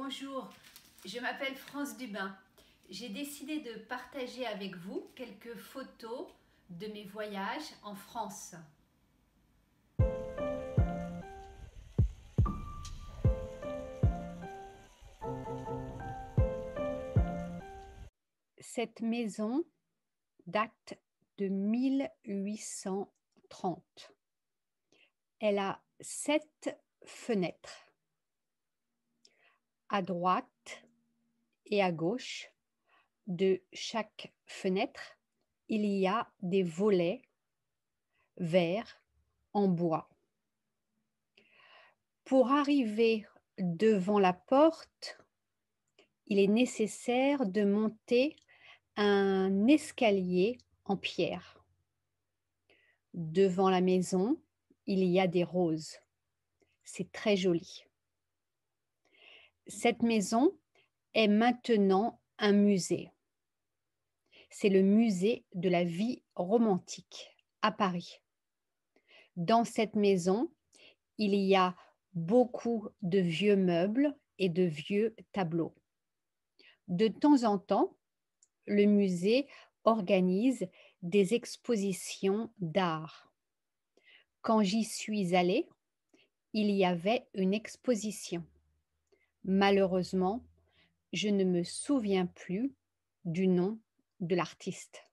bonjour, je m'appelle France Dubin. J'ai décidé de partager avec vous quelques photos de mes voyages en France. Cette maison date de 1830. Elle a sept fenêtres à droite et à gauche de chaque fenêtre, il y a des volets verts en bois. Pour arriver devant la porte, il est nécessaire de monter un escalier en pierre. Devant la maison, il y a des roses. C'est très joli cette maison est maintenant un musée. C'est le musée de la vie romantique à Paris. Dans cette maison, il y a beaucoup de vieux meubles et de vieux tableaux. De temps en temps, le musée organise des expositions d'art. Quand j'y suis allée, il y avait une exposition. Malheureusement, je ne me souviens plus du nom de l'artiste.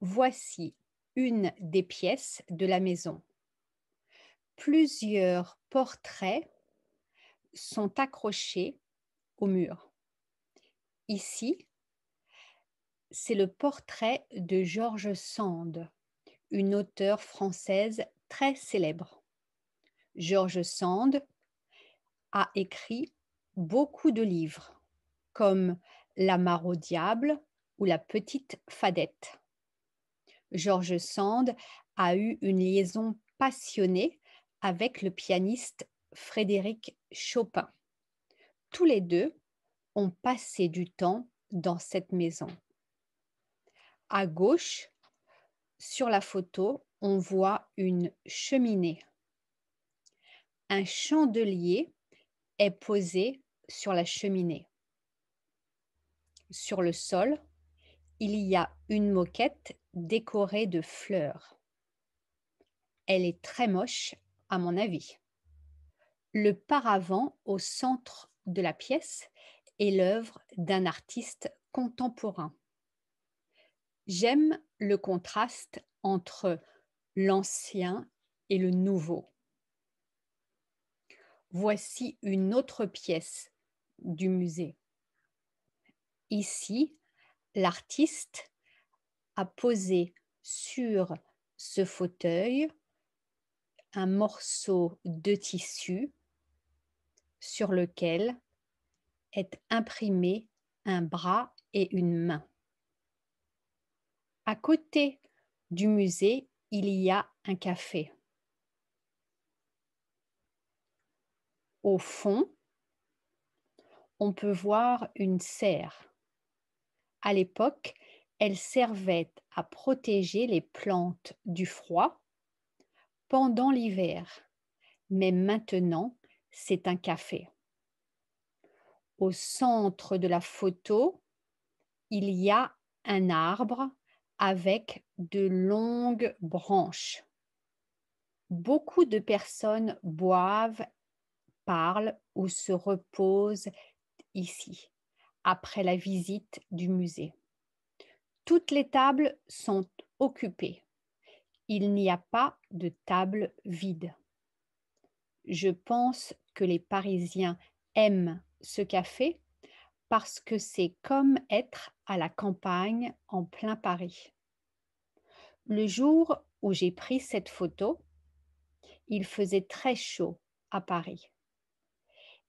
Voici une des pièces de la maison. Plusieurs portraits sont accrochés au mur. Ici, c'est le portrait de Georges Sand, une auteure française très célèbre. Georges Sand a écrit beaucoup de livres, comme La mare au diable ou La petite fadette. George Sand a eu une liaison passionnée avec le pianiste Frédéric Chopin. Tous les deux ont passé du temps dans cette maison. À gauche, sur la photo, on voit une cheminée. Un chandelier est posée sur la cheminée. Sur le sol, il y a une moquette décorée de fleurs. Elle est très moche, à mon avis. Le paravent au centre de la pièce est l'œuvre d'un artiste contemporain. J'aime le contraste entre l'ancien et le nouveau voici une autre pièce du musée. Ici, l'artiste a posé sur ce fauteuil un morceau de tissu sur lequel est imprimé un bras et une main. À côté du musée, il y a un café. Au fond, on peut voir une serre. À l'époque, elle servait à protéger les plantes du froid pendant l'hiver, mais maintenant, c'est un café. Au centre de la photo, il y a un arbre avec de longues branches. Beaucoup de personnes boivent parle ou se repose ici, après la visite du musée. Toutes les tables sont occupées. Il n'y a pas de table vide. Je pense que les Parisiens aiment ce café parce que c'est comme être à la campagne en plein Paris. Le jour où j'ai pris cette photo, il faisait très chaud à Paris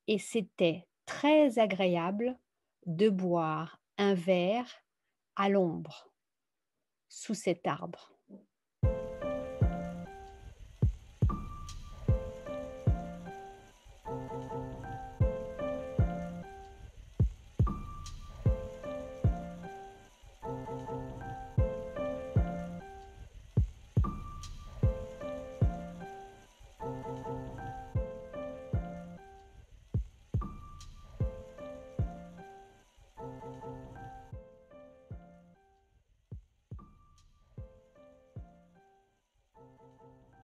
et c'était très agréable de boire un verre à l'ombre, sous cet arbre.